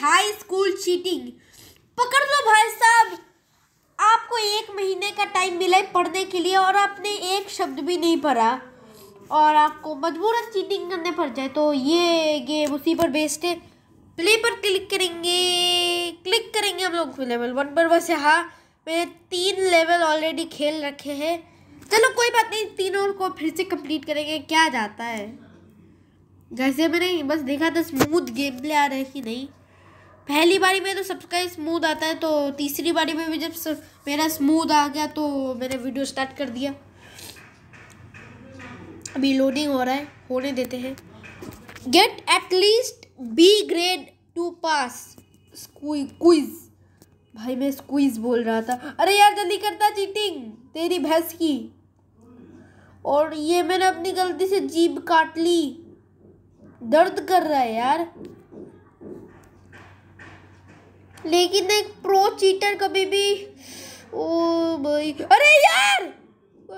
high school cheating पकड़ लो भाई साहब आपको एक महीने का टाइम मिला है पढ़ने के लिए और आपने एक शब्द भी नहीं पढ़ा और आपको मजबूरन चीटिंग करने पड़ जाए तो ये गेम उसी पर बेस्ड है प्ले पर क्लिक करेंगे क्लिक करेंगे हम लोग लेवल वन पर वैसे हाँ मैंने तीन लेवल ऑलरेडी खेल रखे हैं चलो कोई बात नहीं तीनों को फिर से कंप्लीट करेंगे क्या जाता है जैसे मैंने बस देखा था स्मूथ गेम प्ले आ कि नहीं पहली बारी में तो सबका स्मूद आता है तो तीसरी बारी में भी जब सब मेरा स्मूद आ गया तो मैंने वीडियो स्टार्ट कर दिया अभी लोडिंग हो रहा है होने देते हैं get at least B grade to pass quiz भाई मैं स्क्वीज बोल रहा था अरे यार जल्दी करता चीटिंग तेरी भैंस की और ये मैंने अपनी गलती से जीभ काट ली दर्द कर रहा है यार लेकिन एक प्रो चीटर कभी भी ओ भाई अरे यार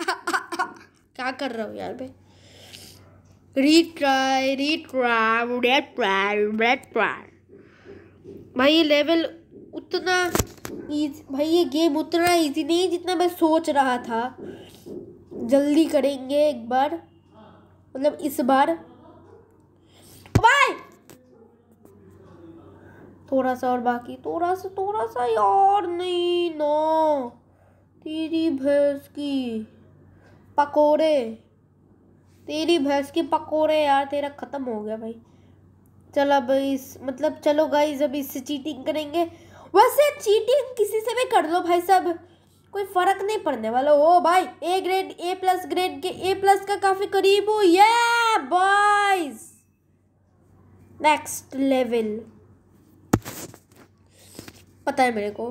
क्या कर रहा हूँ यार भाई retry retry red try red try भाई ये लेवल उतना इज भाई ये गेम उतना इजी नहीं जितना मैं सोच रहा था जल्दी करेंगे एक बार मतलब इस बार थोड़ा सा और बाकी थोड़ा सा थोड़ा सा यार नहीं ना तेरी भैंस की पकोड़े तेरी भैंस की पकोड़े यार तेरा ख़त्म हो गया भाई चलो अब इस मतलब चलो गाइज अब इससे चीटिंग करेंगे वैसे चीटिंग किसी से भी कर लो भाई साहब कोई फ़र्क नहीं पड़ने वाला ओ भाई A grade A plus grade के ए प्लस का काफ़ी करीब हो ये बॉयज़ नेक्स्ट लेवल पता है मेरे को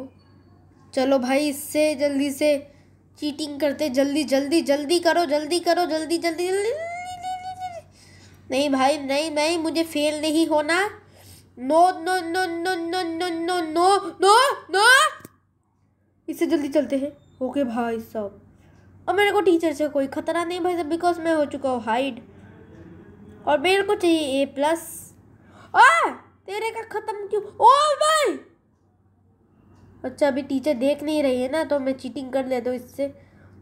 चलो भाई इससे जल्दी से चीटिंग करते जल्दी जल्दी जल्दी करो जल्दी करो जल्दी जल्दी जल्दी नहीं भाई नहीं नहीं मुझे फेल नहीं होना no no no no no no no no no no इससे जल्दी चलते हैं ओके भाई साहब और मेरे को टीचर से कोई ख़तरा नहीं भाई साहब बिकॉज मैं हो चुका हूँ हाइड और मेरे को चाहिए ए प्लस आ तेरे का ख़त्म क्यों ओ भाई अच्छा अभी टीचर देख नहीं रही है ना तो मैं चीटिंग कर लेता हूँ इससे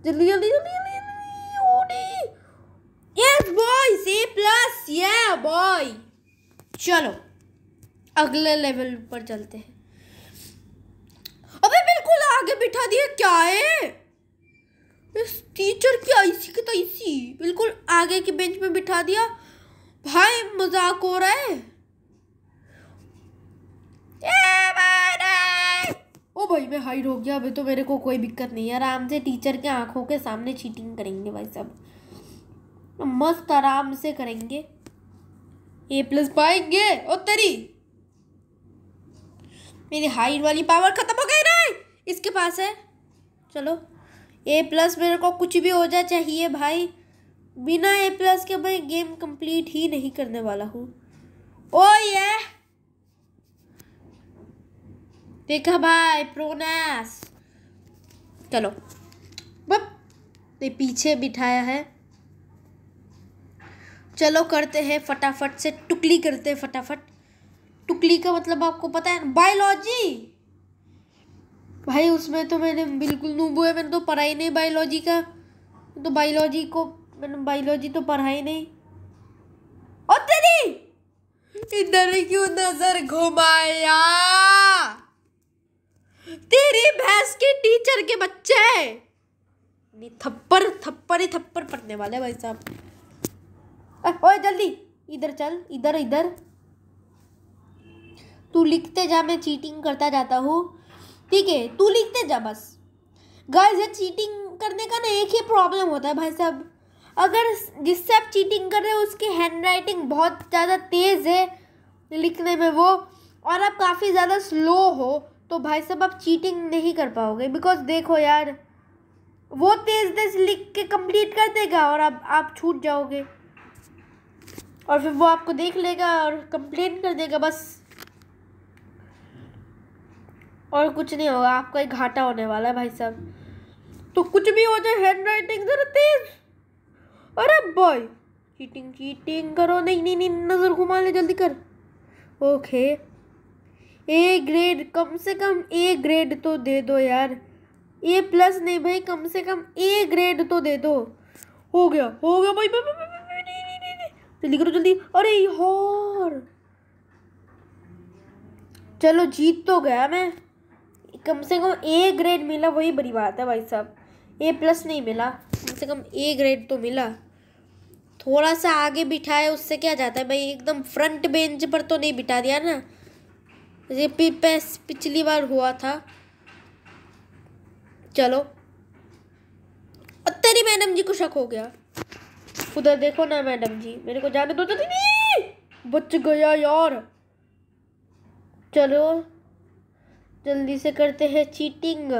जल्दी जल्दी जल्दी जल्दी यस बॉय सी प्लस या बॉय चलो अगले लेवल पर चलते हैं अबे बिल्कुल आगे बिठा दिया क्या है इस टीचर की ऐसी की तो तैसी बिल्कुल आगे की बेंच पे बिठा दिया भाई मजाक हो रहा है भाई मैं हाइड हो गया अभी तो मेरे को कोई दिक्कत नहीं है आराम से टीचर के आंखों के सामने चीटिंग करेंगे भाई सब मस्त आराम से करेंगे ए प्लस पाएंगे ओ तेरी मेरी हाइट वाली पावर ख़त्म हो गई ना इसके पास है चलो ए प्लस मेरे को कुछ भी हो जाए चाहिए भाई बिना ए प्लस के मैं गेम कंप्लीट ही नहीं करने वाला हूँ ओ ये देखा भाई प्रोनास चलो बप ये पीछे बिठाया है चलो करते हैं फटाफट से टुकली करते हैं फटाफट टुकली का मतलब आपको पता है बायोलॉजी भाई उसमें तो मैंने बिल्कुल नूबो है मैंने तो पढ़ा ही नहीं बायोलॉजी का तो बायोलॉजी को मैंने बायोलॉजी तो पढ़ा ही नहीं और तेरी इधर क्यों नजर घुमाया तेरी भैंस के टीचर के बच्चे नहीं थप्पड़ थप्पड़ ही थप्पड़ पड़ने वाले भाई साहब ओए जल्दी इधर चल इधर इधर तू लिखते जा मैं चीटिंग करता जाता हूँ ठीक है तू लिखते जा बस गाइस ये चीटिंग करने का ना एक ही प्रॉब्लम होता है भाई साहब अगर जिससे आप चीटिंग कर रहे हो उसकी हैंड राइटिंग बहुत ज़्यादा तेज़ है लिखने में वो और आप काफ़ी ज़्यादा स्लो हो तो भाई साहब आप चीटिंग नहीं कर पाओगे बिकॉज देखो यार वो तेज़ तेज लिख के कंप्लीट कर देगा और अब आप छूट जाओगे और फिर वो आपको देख लेगा और कंप्लेन कर देगा बस और कुछ नहीं होगा आपका एक घाटा होने वाला है भाई साहब तो कुछ भी हो जाए हैंड राइटिंग ज़रा तेज़ अरे बॉय चीटिंग चीटिंग करो नहीं नहीं नहीं नज़र घुमा ले जल्दी कर ओके ए ग्रेड कम से कम ए ग्रेड तो दे दो यार ए प्लस नहीं भाई कम से कम ए ग्रेड तो दे दो हो गया हो गया भाई जल्दी करो जल्दी अरे यार चलो जीत तो गया मैं कम से कम ए ग्रेड मिला वही बड़ी बात है भाई साहब ए प्लस नहीं मिला कम से कम ए ग्रेड तो मिला थोड़ा सा आगे बिठाए उससे क्या जाता है भाई एकदम फ्रंट बेंच पर तो नहीं बिठा दिया ना ये पिछली बार हुआ था चलो तेरी मैडम जी को शक हो गया उधर देखो ना मैडम जी मेरे को जाने दो तो नहीं बच गया यार चलो जल्दी से करते हैं चीटिंग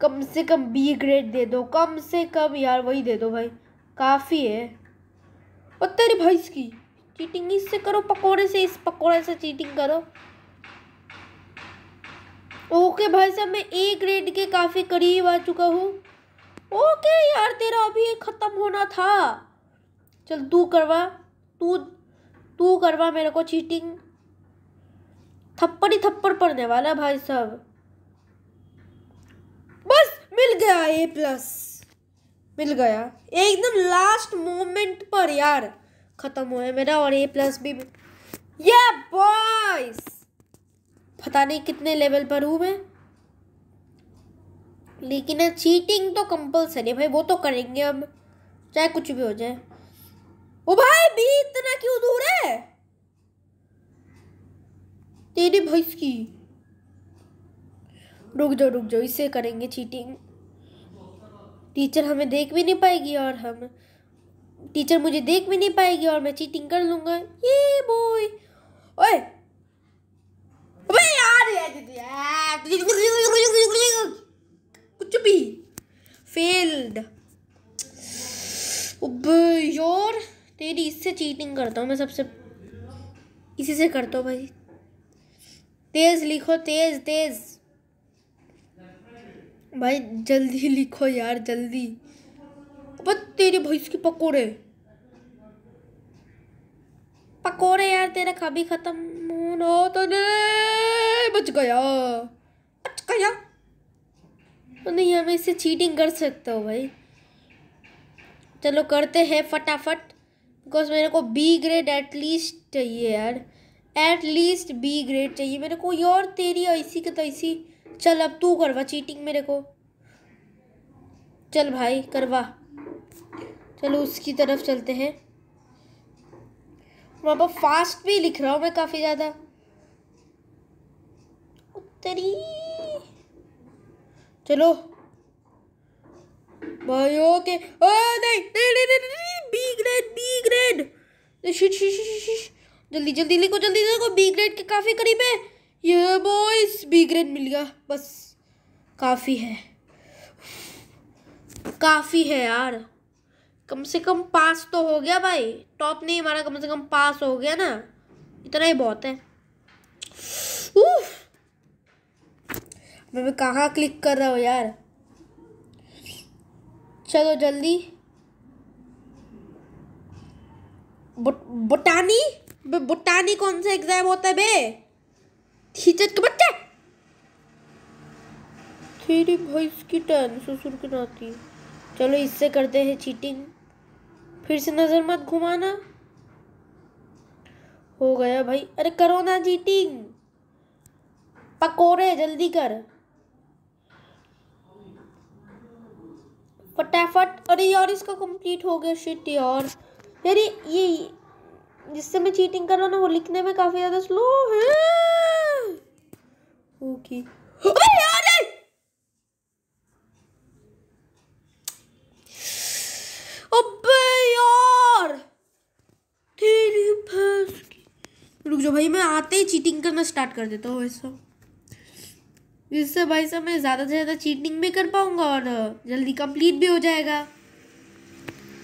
कम से कम बी ग्रेड दे दो कम से कम यार वही दे दो भाई काफ़ी है और तेरी भैंस की चीटिंग इससे करो पकोड़े से इस पकोड़े से चीटिंग करो ओके भाई साहब मैं ए ग्रेड के काफ़ी करीब आ चुका हूँ ओके यार तेरा अभी ख़त्म होना था चल तू करवा तू तू करवा मेरे को चीटिंग थप्पड़ ही थप्पड़ पड़ने वाला भाई साहब बस मिल गया ए प्लस मिल गया एकदम लास्ट मोमेंट पर यार ख़त्म हुआ है मेरा और ए प्लस भी या बॉयस पता नहीं कितने लेवल पर हूँ मैं लेकिन चीटिंग तो कंपलसरी है भाई वो तो करेंगे अब चाहे कुछ भी हो जाए ओ भाई भी इतना क्यों दूर है तेरी भैंस की रुक जाओ रुक जाओ इसे करेंगे चीटिंग टीचर हमें देख भी नहीं पाएगी और हम टीचर मुझे देख भी नहीं पाएगी और मैं चीटिंग कर लूंगा ये बोई ओए कुछ भी फेल्ड अब यार तेरी इससे चीटिंग करता हूँ मैं सबसे इसी से करता हूँ भाई तेज लिखो तेज तेज भाई जल्दी लिखो यार जल्दी अब तेरे भैंस के पकोड़े पकोड़े यार तेरा कभी खत्म बच गया बच गया तो नहीं हमें इससे चीटिंग कर सकते हो भाई चलो करते हैं फटाफट बिकॉज मेरे को बी ग्रेड एटलीस्ट चाहिए यार एटलीस्ट बी ग्रेड चाहिए मेरे को यार तेरी ऐसी की तैसी चल अब तू करवा चीटिंग मेरे को चल भाई करवा चलो उसकी तरफ चलते हैं वहाँ पर फास्ट भी लिख रहा हूँ मैं काफ़ी ज़्यादा तरी चलो भाई ओके ओ नहीं नहीं नहीं नहीं B grade B grade shit shit shit shit जल्दी जल्दी लिखो जल्दी लिखो बी ग्रेड के काफ़ी करीब है ये बॉयस बी ग्रेड मिल गया बस काफ़ी है काफ़ी है यार कम से कम पास तो हो गया भाई टॉप नहीं हमारा कम से कम पास हो गया ना इतना ही बहुत है उफ़ मैं कहाँ क्लिक कर रहा हूँ यार चलो जल्दी बुटानी बु, बुटानी कौन सा एग्जाम होता है बे टीचर तो के बच्चे तेरी भाई की टर्न ससुर की नाती चलो इससे करते हैं चीटिंग फिर से नज़र मत घुमाना हो गया भाई अरे करो ना चीटिंग पकोड़े जल्दी कर फटाफट अरे यार इसका कंप्लीट हो गया शिट यार यार ये जिससे मैं चीटिंग कर रहा हूँ ना वो लिखने में काफ़ी ज़्यादा स्लो है ओके रुक जाओ भाई मैं आते ही चीटिंग करना स्टार्ट कर देता हूँ ऐसा इससे भाई साहब मैं ज़्यादा से ज़्यादा चीटिंग भी कर पाऊँगा और जल्दी कंप्लीट भी हो जाएगा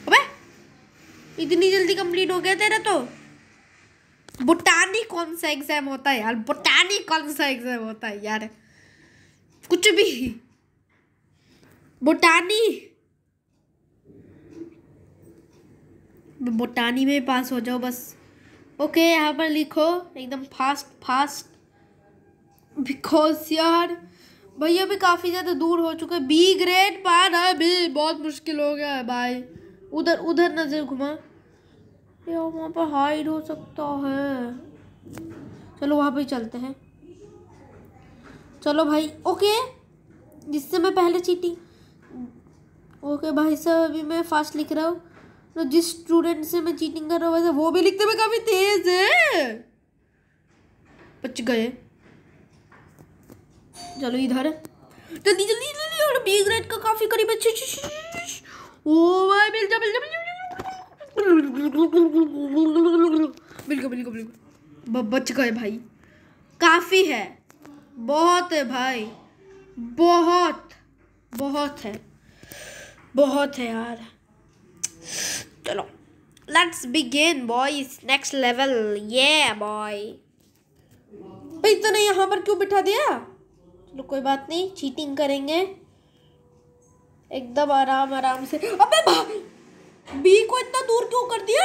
अबे इतनी जल्दी कंप्लीट हो गया तेरा तो बुटानी कौन सा एग्ज़ाम होता है यार बुटानी कौन सा एग्ज़ाम होता है यार कुछ भी बुटानी बुटानी में पास हो जाओ बस ओके यहाँ पर लिखो एकदम फास्ट फास्ट बिकॉज यार भैया भी काफ़ी ज़्यादा दूर हो चुके बी ग्रेड है भी बहुत मुश्किल हो गया है भाई उधर उधर नज़र घुमा यार वहाँ पर हाइड हो सकता है चलो वहाँ पर चलते हैं चलो भाई ओके जिससे मैं पहले चीटी ओके भाई साहब अभी मैं फास्ट लिख रहा हूँ तो जिस स्टूडेंट से मैं चीटिंग कर रहा हूँ वैसे वो भी लिखते हुए काफ़ी तेज़ है बच गए चलो इधर जल्दी जल्दी जल्दी और बी ग्रेड का काफी करीब अच्छे ओ भाई मिल जा मिल जा बिल्कुल बिल्कुल बिल्कुल बच गए भाई काफ़ी है बहुत है भाई बहुत बहुत है बहुत है यार चलो let's begin boys next level ये बॉय इतना यहाँ पर क्यों बिठा दिया लो कोई बात नहीं चीटिंग करेंगे एकदम आराम आराम से अबे भाई बी को इतना दूर क्यों कर दिया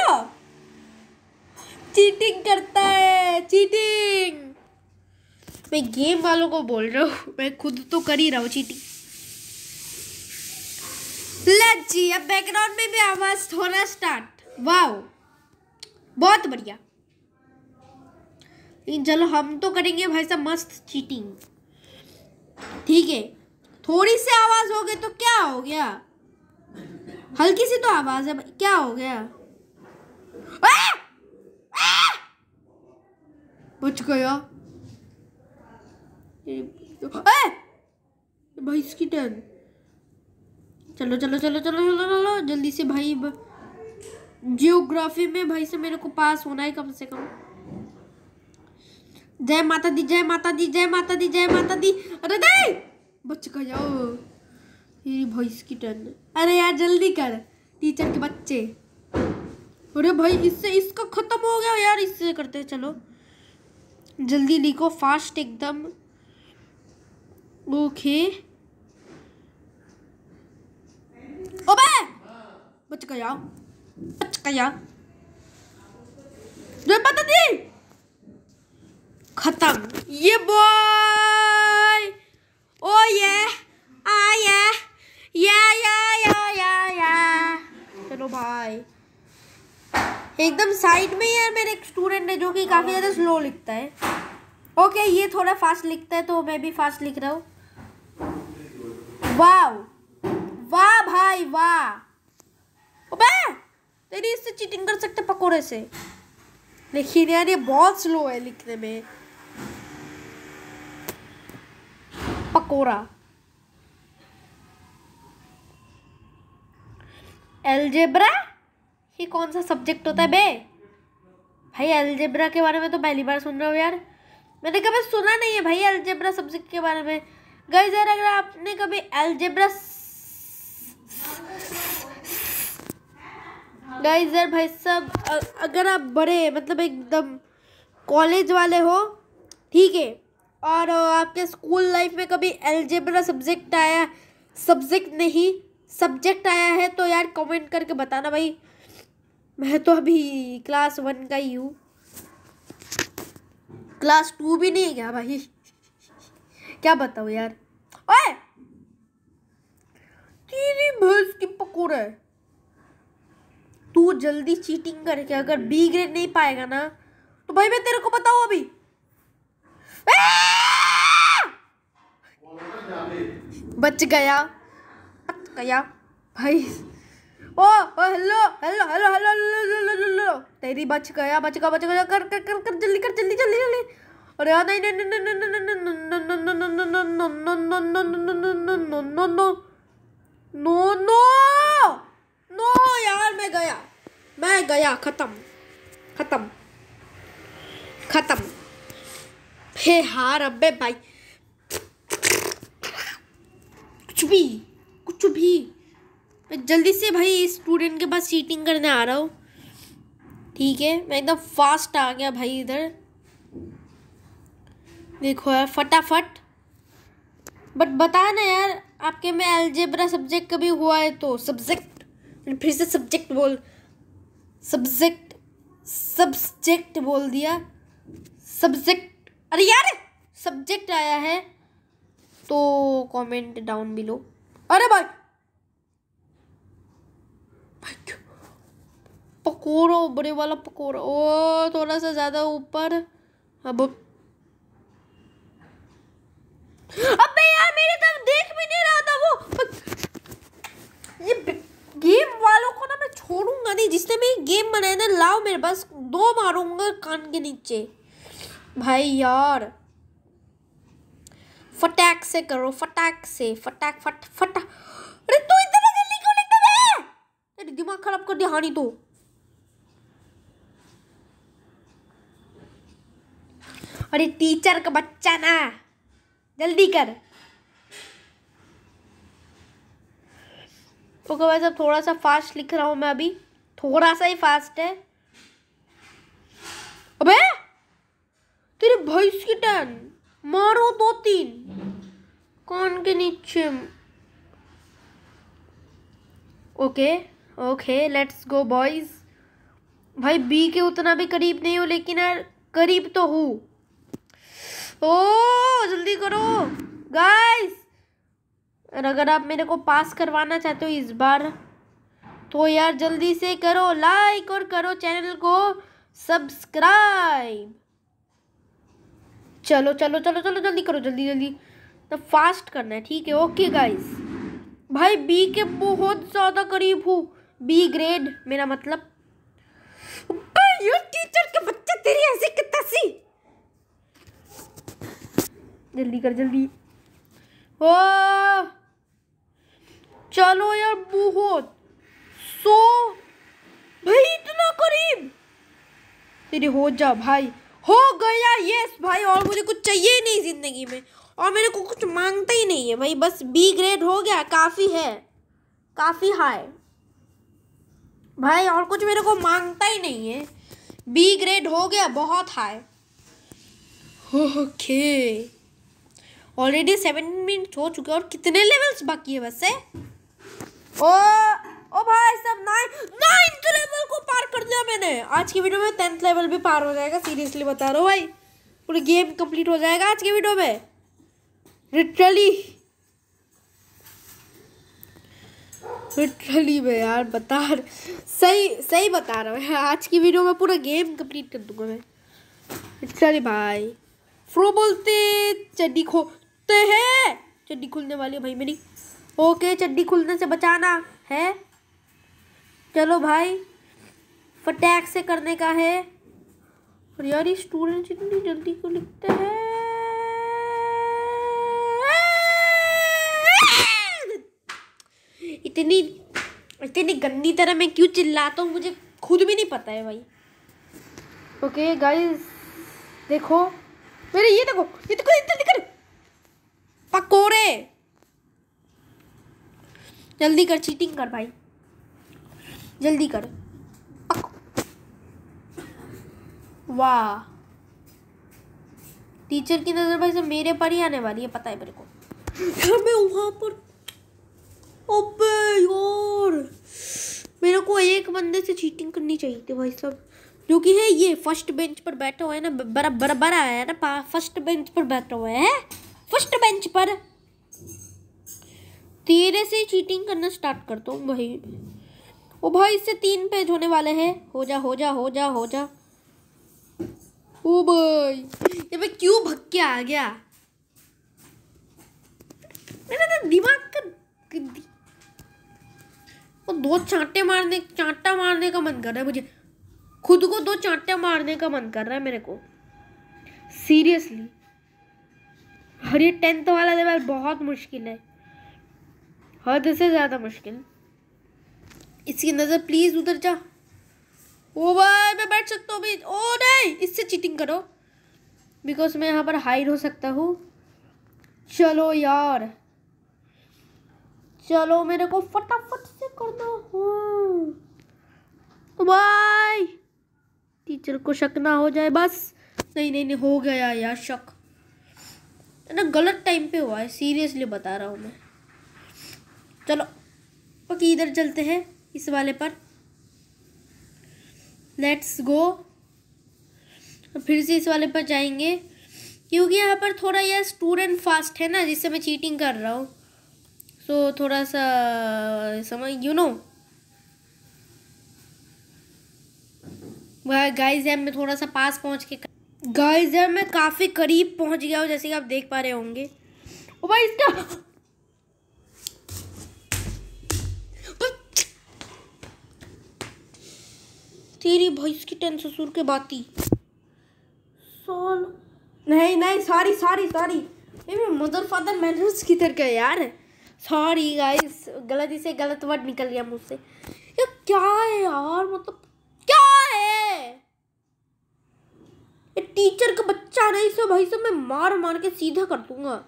चीटिंग करता है चीटिंग मैं गेम वालों को बोल रहा हूँ मैं खुद तो कर ही रहा हूँ चीटिंग जी अब बैकग्राउंड में भी आवाज थोड़ा स्टार्ट वाओ बहुत बढ़िया चलो हम तो करेंगे भाई साहब मस्त चीटिंग ठीक है थोड़ी सी आवाज़ हो गई तो क्या हो गया हल्की सी तो आवाज़ है क्या हो गया बच गया तो- भाई इसकी टर्न चलो चलो चलो चलो चलो चलो जल्दी से भाई जियोग्राफी में भाई से मेरे को पास होना है कम से कम जय माता दी जय माता दी जय माता दी जय माता दी अरे दे बच का जाओ मेरी भैंस की टर्न अरे यार जल्दी कर टीचर के बच्चे अरे भाई इससे इसका खत्म हो गया यार इससे करते चलो जल्दी लिखो फास्ट एकदम ओके ओबे बच गया बच जाओ जय माता दी खत्म ये बॉय ओ ये आ ये या या या या या चलो भाई एकदम साइड में यार मेरे एक स्टूडेंट है जो कि काफ़ी ज़्यादा स्लो लिखता है ओके ये थोड़ा फास्ट लिखता है तो मैं भी फास्ट लिख रहा हूँ वाह वाह भाई वाह तेरी इससे चीटिंग कर सकते पकोड़े से लेकिन यार ये बहुत स्लो है लिखने में कोरा एलजेब्रा ही कौन सा सब्जेक्ट होता है बे भाई एलजेब्रा के बारे में तो पहली बार सुन रहा हूँ यार मैंने कभी सुना नहीं है भाई एलजेब्रा सब्जेक्ट के बारे में गई यार अगर आपने कभी एलजेब्रा गई यार भाई सब अगर आप बड़े मतलब एकदम कॉलेज वाले हो ठीक है और आपके स्कूल लाइफ में कभी एलजेब्रा सब्जेक्ट आया सब्जेक्ट नहीं सब्जेक्ट आया है तो यार कमेंट करके बताना भाई मैं तो अभी क्लास वन का ही हूँ क्लास टू भी नहीं गया भाई क्या बताओ यार ओए तेरी भैंस की पकौड़े तू जल्दी चीटिंग करके अगर बी ग्रेड नहीं पाएगा ना तो भाई मैं तेरे को बताऊँ अभी बच गया बच गया भाई ओ hello hello hello hello hello तेरी बच गया बच गया बच गया कर कर कर कर जल्दी कर जल्दी जल्दी जल्दी अरे यार नहीं नहीं नहीं नहीं नहीं नहीं नहीं नो नो नो नहीं नहीं नहीं नहीं नहीं नहीं खत्म खत्म हे हार अबे भाई कुछ भी कुछ भी मैं जल्दी से भाई स्टूडेंट के पास सीटिंग करने आ रहा हूँ ठीक है मैं एकदम फास्ट आ गया भाई इधर देखो यार फटाफट बट बता ना यार आपके में एलजेब्रा सब्जेक्ट कभी हुआ है तो सब्जेक्ट फिर से सब्जेक्ट बोल सब्जेक्ट सब्जेक्ट बोल दिया सब्जेक्ट अरे यार सब्जेक्ट आया है तो कमेंट डाउन बिलो अरे भाई पकोड़ा बड़े वाला पकोड़ा ओ थोड़ा सा ज़्यादा ऊपर अब अबे यार मेरे तरफ देख भी नहीं रहा था वो ये गेम वालों को ना मैं छोड़ूंगा नहीं जिसने मेरी गेम बनाया ना लाओ मेरे पास दो मारूंगा कान के नीचे भाई यार फटाक से करो फटाक से फटाक फट फटा अरे तू इतना जल्दी क्यों लिखता है दिमाग खराब कर दिया हानि तू अरे टीचर का बच्चा ना जल्दी कर ओके तो भाई साहब थोड़ा सा फास्ट लिख रहा हूँ मैं अभी थोड़ा सा ही फास्ट है अबे तेरे भैंस की टैन मारो दो तीन कान के नीचे okay okay let's go boys भाई बी के उतना भी करीब नहीं हो लेकिन यार करीब तो हूँ ओ जल्दी करो गाइस और अगर आप मेरे को पास करवाना चाहते हो इस बार तो यार जल्दी से करो लाइक और करो चैनल को सब्सक्राइब चलो चलो चलो चलो जल्दी करो जल्दी जल्दी तो फास्ट करना है ठीक है ओके गाइस भाई बी के बहुत ज़्यादा करीब हूँ बी ग्रेड मेरा मतलब ये टीचर के बच्चे तेरी ऐसी कितना सी जल्दी कर जल्दी ओ चलो यार बहुत सो भाई इतना करीब तेरे हो जा भाई हो गया यस भाई और मुझे कुछ चाहिए नहीं ज़िंदगी में और मेरे को कुछ मांगता ही नहीं है भाई बस बी ग्रेड हो गया काफ़ी है काफ़ी हाई भाई और कुछ मेरे को मांगता ही नहीं है बी ग्रेड हो गया बहुत high okay already seven minute हो चुके और कितने लेवल्स बाकी है बस है ओ ओ भाई सब नाइन नाइन्थ लेवल को पार कर दिया मैंने आज की वीडियो में टेंथ लेवल भी पार हो जाएगा सीरियसली बता रहा हूँ भाई पूरा गेम कंप्लीट हो जाएगा आज की वीडियो में लिटरली लिटरली मैं यार बता सही सही बता रहा हूँ आज की वीडियो में पूरा गेम कंप्लीट कर दूंगा मैं लिटरली भाई फ्रो बोलते चड्डी खोते हैं चड्डी खुलने वाली है भाई मेरी ओके चड्डी खुलने से बचाना है चलो भाई फटैक से करने का है और यार ये स्टूडेंट इतनी जल्दी को लिखते हैं इतनी इतनी गंदी तरह मैं क्यों चिल्लाता हूँ मुझे खुद भी नहीं पता है भाई ओके गाइस देखो मेरे ये देखो ये देखो इधर निकल पकोड़े जल्दी कर चीटिंग कर भाई जल्दी कर वाह टीचर की नज़र भाई से मेरे पर ही आने वाली है पता है मेरे को मैं वहां पर अबे यार मेरे को एक बंदे से चीटिंग करनी चाहिए थी भाई साहब जो कि है ये फर्स्ट बेंच पर बैठा हुआ है ना बड़ा बड़ा आया है ना फर्स्ट बेंच पर बैठा हुआ है फर्स्ट बेंच पर तेरे से चीटिंग करना स्टार्ट करता हूँ भाई ओ भाई इससे तीन पेज होने वाले हैं हो जा हो जा हो जा हो जा ओ भाई ये मैं क्यों भग के आ गया मेरा तो दिमाग का वो दो चांटे मारने चांटा मारने का मन कर रहा है मुझे खुद को दो चांटे मारने का मन कर रहा है मेरे को सीरियसली हर ये टेंथ वाला लेवल बहुत मुश्किल है हद से ज़्यादा मुश्किल इसकी नज़र प्लीज़ उधर जा ओ भाई मैं बैठ सकता हूँ अभी ओ नहीं इससे चीटिंग करो बिकॉज मैं यहाँ पर हाइड हो सकता हूँ चलो यार चलो मेरे को फटाफट से कर दो भाई टीचर को शक ना हो जाए बस नहीं नहीं नहीं हो गया यार शक ना गलत टाइम पे हुआ है सीरियसली बता रहा हूँ मैं चलो बाकी इधर चलते हैं इस वाले पर लेट्स गो फिर से इस वाले पर जाएंगे क्योंकि यहाँ पर थोड़ा यह स्टूडेंट फास्ट है ना जिससे मैं चीटिंग कर रहा हूँ सो so, थोड़ा सा समझ यू नो वह गाइस जैब मैं थोड़ा सा पास पहुँच के गाइस जैब मैं काफ़ी करीब पहुँच गया हूँ जैसे कि आप देख पा रहे होंगे ओ भाई इसका तेरी भाई की टेन ससुर के बाती सोल नहीं नहीं सॉरी सॉरी सॉरी मेरे मदर फादर मैनर्स किधर गए यार सॉरी गाइस गलती से गलत वर्ड निकल गया मुझसे यार क्या है यार मतलब क्या है ये टीचर का बच्चा नहीं सो भाई सब मैं मार मार के सीधा कर दूंगा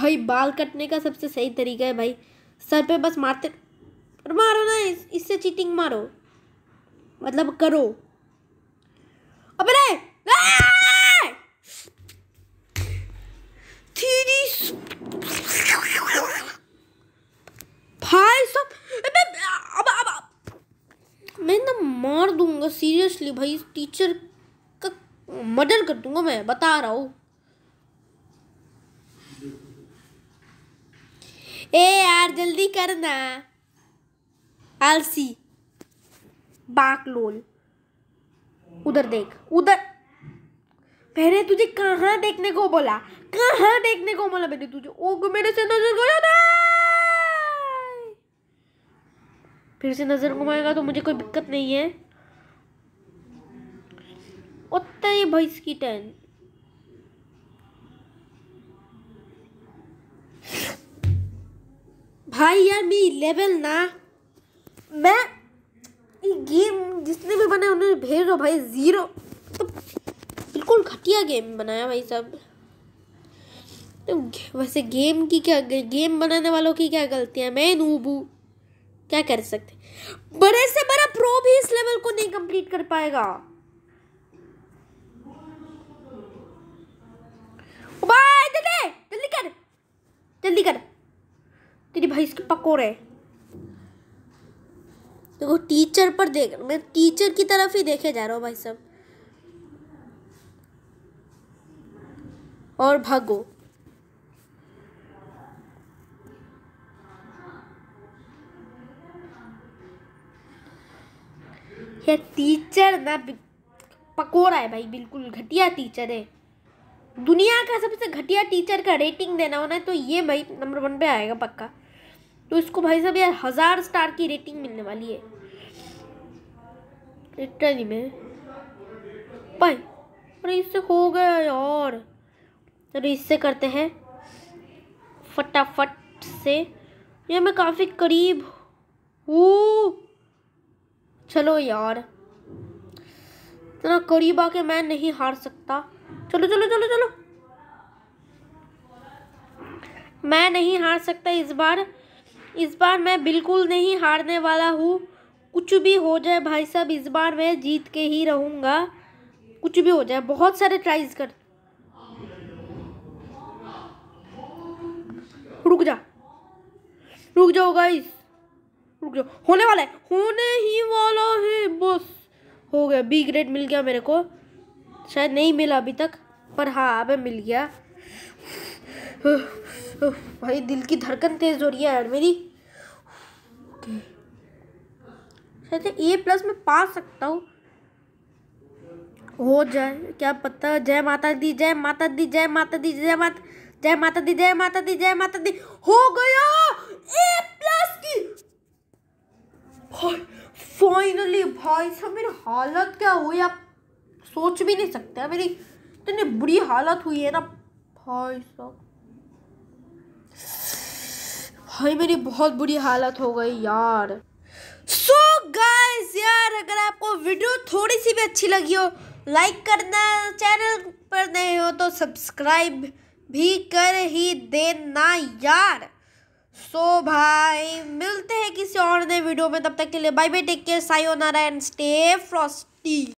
भाई बाल कटने का सबसे सही तरीका है भाई सर पे बस मारते पर मारो ना इस, इससे चीटिंग मारो मतलब करो रे भाई अब अब, अब मैं ना मार दूंगा सीरियसली भाई टीचर का मर्डर कर दूंगा मैं बता रहा हूँ ए यार जल्दी करना एलसी बैक लोल उधर देख उधर मैंने तुझे कहाँ देखने को बोला कहाँ देखने को बोला मैंने तुझे ओ मेरे से नजर गया ना फिर से नजर घुमाएगा तो मुझे कोई दिक्कत नहीं है उतना ही भैंस की टैन भाई यार मी लेवल ना मैं ये गेम जिसने भी बनाया उन्होंने भेज दो भाई ज़ीरो तो बिल्कुल घटिया गेम बनाया भाई सब तो वैसे गेम की क्या गेम बनाने वालों की क्या गलतियां मैं नूबू क्या कर सकते बड़े से बड़ा प्रो भी इस लेवल को नहीं कंप्लीट कर पाएगा जल्दी कर जल्दी कर तेरी भाई इसके पकोड़े देखो टीचर पर देख मैं टीचर की तरफ ही देखे जा रहा हूँ भाई साहब और भागो ये टीचर ना पकोड़ा है भाई बिल्कुल घटिया टीचर है दुनिया का सबसे घटिया टीचर का रेटिंग देना होना है तो ये भाई नंबर वन पे आएगा पक्का तो इसको भाई साहब यार हज़ार स्टार की रेटिंग मिलने वाली है रिटर्न में भाई अरे इससे हो गया यार अरे इससे करते हैं फटाफट से ये मैं काफ़ी करीब हूँ चलो यार इतना करीब आके मैं नहीं हार सकता चलो चलो चलो चलो मैं नहीं हार सकता इस बार इस बार मैं बिल्कुल नहीं हारने वाला हूँ कुछ भी हो जाए भाई साहब इस बार मैं जीत के ही रहूँगा कुछ भी हो जाए बहुत सारे ट्राइज कर रुक जा रुक जाओ गाइस रुक जाओ होने वाला है होने ही वाला है बस हो गया बी ग्रेड मिल गया मेरे को शायद नहीं मिला अभी तक पर हाँ अब मिल गया भाई दिल की धड़कन तेज़ हो रही है यार मेरी ओके शायद ए प्लस में पा सकता हूँ हो जाए क्या पता जय माता दी जय माता दी जय माता दी जय माता जय माता दी जय माता दी जय माता दी हो गया ए प्लस की फाइनली भाई साहब मेरी हालत क्या हुई आप सोच भी नहीं सकते मेरी इतनी बुरी हालत हुई है ना भाई साहब भाई मेरी बहुत बुरी हालत हो गई यार सो so गाइस यार अगर आपको वीडियो थोड़ी सी भी अच्छी लगी हो लाइक करना चैनल पर नए हो तो सब्सक्राइब भी कर ही देना यार सो so भाई मिलते हैं किसी और नए वीडियो में तब तक के लिए bye bye take care sayonara and stay Frosty